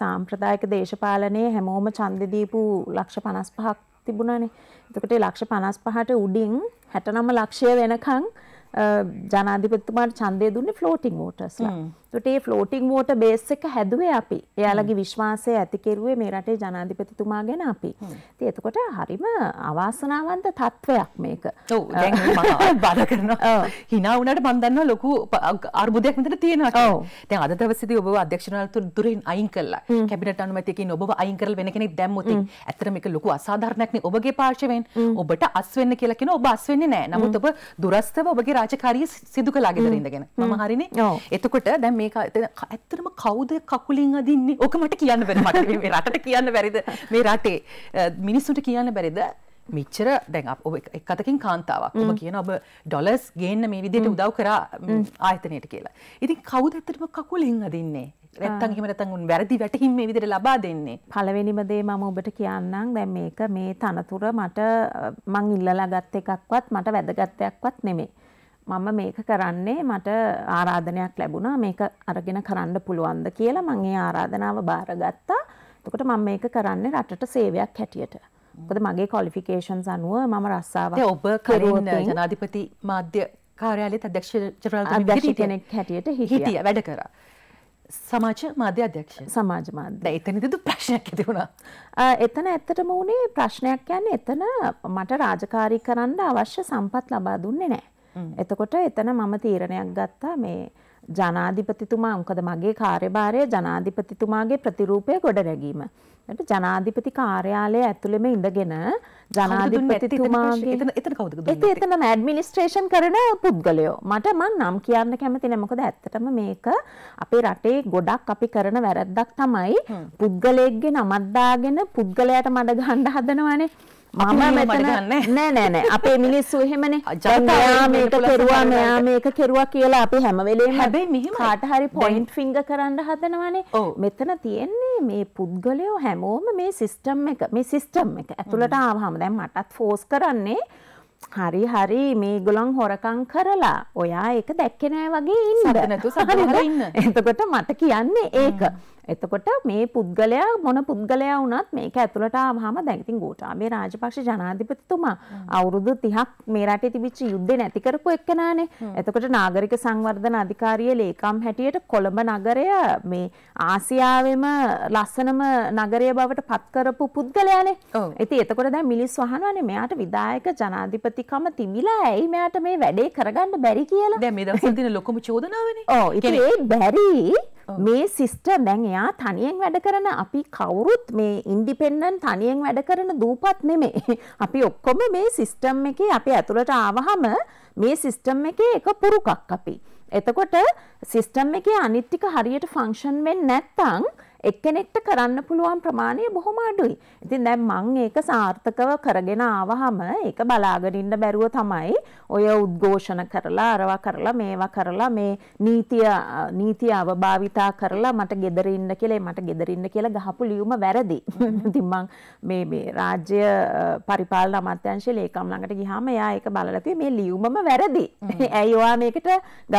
සාම්ප්‍රදායික දේශපාලනයේ හැමෝම ඡන්දෙ දීපු ලක්ෂ 55ක් තිබුණානේ. එතකොට ඒ ලක්ෂ 55ට උඩින් 69 ලක්ෂය වෙනකන් ජනාධිපතිතුමාට ඡන්දය දුන්නේ ෆ්ලෝටින් වෝටර්ස්ලා. ඒකට මේ ෆ්ලෝටින් වෝටර් බේස් එක හැදුවේ අපි. එයාලගේ විශ්වාසය ඇති කෙරුවේ මේ රටේ ජනාධිපතිතුමා ගැන අපි. ඉතින් එතකොට හරිම අවාසනාවන්ත තත්වයක් මේක. ඔව් දැන් මම බල කරනවා. hina වුණාට මම දන්නවා ලොකු අර්බුදයක් මෙතන තියෙනවා කියලා. දැන් අද දවසේදී ඔබව අධ්‍යක්ෂණවලතු දුරින් අයින් කළා. කැබිනට් අනුමැතියකින් ඔබව අයින් කරලා වෙන කෙනෙක් දැම්මොත් ඇත්තට මේක ලොකු අසාධාරණයක් නේ ඔබගේ පාර්ශවයෙන්. ඔබට අස් වෙන්න කියලා කියන ඔබ අස් වෙන්නේ නැහැ. නමුත් ඔබ දුරස්තව ඔබගේ රාජකාරිය සිදු කලා ගෙදර ඉඳගෙන මම හරිනේ එතකොට දැන් මේක ඇත්තටම කවුද කකුලින් අදින්නේ ඕක මට කියන්න බැරි මට මේ රටට කියන්න බැරිද මේ රටේ මිනිස්සුන්ට කියන්න බැරිද මිච්චර දැන් ඔබ එකතකින් කාන්තාවක් ඔබ කියන ඔබ ඩොලස් ගේන්න මේ විදිහට උදව් කරා ආයතනයට කියලා. ඉතින් කවුද ඇත්තටම කකුලෙන් අදින්නේ? නැත්තම් එහෙම නැත්තම් උන් වැරදි වැටහිම් මේ විදිහට ලබා දෙන්නේ. පළවෙනිම දේ මම ඔබට කියන්නම් දැන් මේක මේ තනතුර මට මං ඉල්ලලා ගත් එකක්වත් මට වැදගත් දෙයක්වත් නෙමෙයි. මම මේක කරන්නේ මට ආරාධනයක් ලැබුණා මේක අරගෙන කරන්න පුළුවන්ද කියලා මම ඒ ආරාධනාව බාරගත්තා. එතකොට මම මේක කරන්නේ රටට සේවයක් හැටියට. මොකද මගේ ක්වොලිෆිකේෂන්ස් අනුව මම රස්සාවක්. ඔබ කරුණ ජනාධිපති මාධ්‍ය කාර්යාලයේ අධ්‍යක්ෂ ජනරාල් කෙනෙක් හැටියට හිටියා වැඩ කරා. සමාජ මාධ්‍ය අධ්‍යක්ෂ සමාජ මාධ්‍ය එතනදිදු ප්‍රශ්නයක් ඇති වුණා එතන ඇත්තටම වුණේ ප්‍රශ්නයක් යන්නේ එතන මට රාජකාරී කරන්න අවශ්‍ය සම්පත් ලබා දුන්නේ නෑ එතකොට එතන මම තීරණයක් ගත්තා මේ ජනාධිපතිතුමා මොකද මගේ කාර්යභාරය ජනාධිපතිතුමාගේ ප්‍රතිරූපය ගොඩ නැගීම. දැන් ජනාධිපති කාර්යාලය ඇතුළෙම ඉඳගෙන ජනාධිපතිතුමාගේ එතන එතන කවුද දුන්නේ? එතන ඇඩ්මිනිස්ට්‍රේෂන් කරන පුද්ගලයෝ. මට මං නම් කියන්න කැමති නෑ. මොකද ඇත්තටම මේක අපේ රටේ ගොඩක් අපි කරන වැරද්දක් තමයි පුද්ගලයෙක්ගේ නමක් දාගෙන පුද්ගලයාට මඩ ගහන්න හදනවානේ. මම මෙතන නෑ නෑ නෑ අපේ මිනිස්සු එහෙමනේ ජනයා මේක කෙරුවා මෙයා මේක කෙරුවා කියලා අපි හැම වෙලේම හැබැයි මෙහෙම කාට හරි පොයින්ට් ෆින්ගර් කරන්න හදනවනේ මෙතන තියෙන්නේ මේ පුද්ගලයෝ හැමෝම මේ සිිස්ටම් එක මේ සිිස්ටම් එක ඇතුළට ආහම දැන් මටත් ෆෝස් කරන්නේ හරි හරි මේ ගොලන් හොරකං කරලා ඔයා ඒක දැක්කෙනෑ වගේ ඉන්න එතකොට මට කියන්නේ ඒක එතකොට මේ පුද්ගලයා මොන පුද්ගලයා වුණත් මේක ඇතුළට ආවහම දැන් ඉතින් ගෝඨාභය රාජපක්ෂ ජනාධිපතිතුමා අවුරුදු 30ක් මේ රටේ තිබිච්ච යුද්ධේ නැති කරපු එක්කනානේ. එතකොට නාගරික සංවර්ධන අධිකාරියේ ලේකම් හැටියට කොළඹ නගරය මේ ආසියාවෙම ලස්සනම නගරය බවට පත් කරපු පුද්ගලයානේ. ඉතින් එතකොට දැන් මිනිස්සු අහනවානේ මෙයාට විධායක ජනාධිපතිකම තිබිලා ඇයි මෙයාට මේ වැඩේ කරගන්න බැරි කියලා. දැන් මේ දවස්වල දින ලොකම චෝදනාවනේ. ඔව් ඉතින් ඒ බැරි මේ සිස්ටර් දැන් එයා තනියෙන් වැඩ කරන අපි කවුරුත් මේ ඉන්ඩිපෙන්ඩන්ට් තනියෙන් වැඩ කරන දූපත් නෙමෙයි. අපි ඔක්කොම මේ සිස්ටම් එකේ අපි ඇතුළට ආවහම මේ සිස්ටම් එකේ එක පුරුකක් අපි. එතකොට සිස්ටම් එකේ අනිත් ටික හරියට ෆන්ක්ෂන් වෙන්නේ නැත්නම් එක්කෙනෙක්ට කරන්න පුළුවන් ප්‍රමාණය බොහොම අඩුයි. ඉතින් දැන් මං ඒක සාර්ථකව කරගෙන ආවහම ඒක බලාගෙන ඉන්න බැරුව තමයි ඔය උද්ඝෝෂණ කරලා අරවා කරලා මේවා කරලා මේ නීතිය නීතිය අවභාවිතා කරලා මට gedere ඉන්න කියලා මට gedere ඉන්න කියලා ගහපු ලියුම වැරදි. ඉතින් මං මේ මේ රාජ්‍ය පරිපාලන අමාත්‍යාංශයේ ලේකම් ළඟට ගියාම එයා ඒක බලලා මේ ලියුමම වැරදි. ඇයි ඔයා මේකට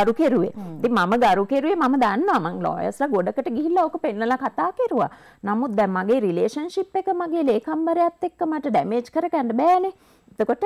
ගරු කෙරුවේ? ඉතින් මම ගරු කෙරුවේ මම දන්නවා මං ලෝයස්ලා ගොඩකට ගිහිල්ලා ඕක පෙන්නලා කතා කෙරුවා. නමුත් දැන් මගේ රිලේෂන්ෂිප් එක මගේ ලේකම්වරයාත් එක්ක මට ඩැමේජ් කරගන්න බෑනේ. එතකොට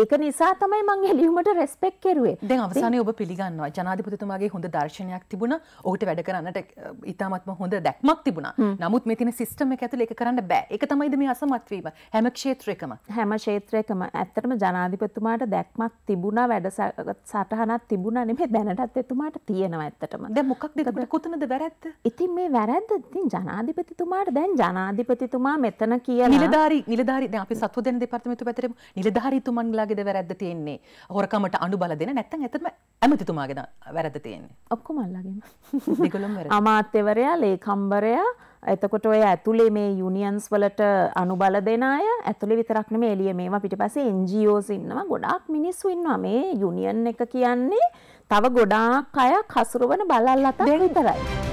ඒක නිසා තමයි මං එලියුමට රෙස්පෙක් කෙරුවේ. දැන් අවසානයේ ඔබ පිළිගන්නවා ජනාධිපතිතුමාගේ හොඳ දර්ශනයක් තිබුණා. ඔහුට වැඩ කරන්නට ඉතාමත්ම හොඳ දැක්මක් තිබුණා. නමුත් මේ තියෙන සිස්ටම් එක ඇතුලේ ඒක කරන්න බෑ. ඒක තමයිද මේ අසමත් වීම. හැම ක්ෂේත්‍රයකම. හැම ක්ෂේත්‍රයකම ඇත්තටම ජනාධිපතිතුමාට දැක්මක් තිබුණා වැඩ සටහනක් තිබුණා නෙමෙයි දැනටත් එතුමාට තියෙනවා ඇත්තටම. දැන් මොකක්ද ඒකට කොතනද වැරද්ද? ඉතින් මේ වැරද්ද ඉතින් ජනාධිපතිතුමාට දැන් ජනාධිපතිතුමා මෙතන කියන නිලධාරි නිලධාරි දැන් අපි සත්ව දෙන දෙපාර්තමේන්තුව පැත්තට රාජධාරිතුමන්ලාගෙද වැරද්ද තියෙන්නේ හොරකමට අනු බල දෙන නැත්තන් ඇතම ඇමතිතුමාගෙන වැරද තියෙන්නේ ඔක්කොම අල්ලාගෙන අමාත්‍යවරයා ලේකම්බරයා එතකොට ඔය ඇතුලේ මේ යුනියන්ස් වලට අනුබල දෙන අය ඇතුලේ විතරක් නෙමෙයි එළිය මේවා පිටිපස්සේ NGOs ඉන්නවා ගොඩාක් මිනිස්සු ඉන්නවා මේ යුනියන් එක කියන්නේ තව ගොඩාක් අය හසුරවන බලල්ලතක් විතරයි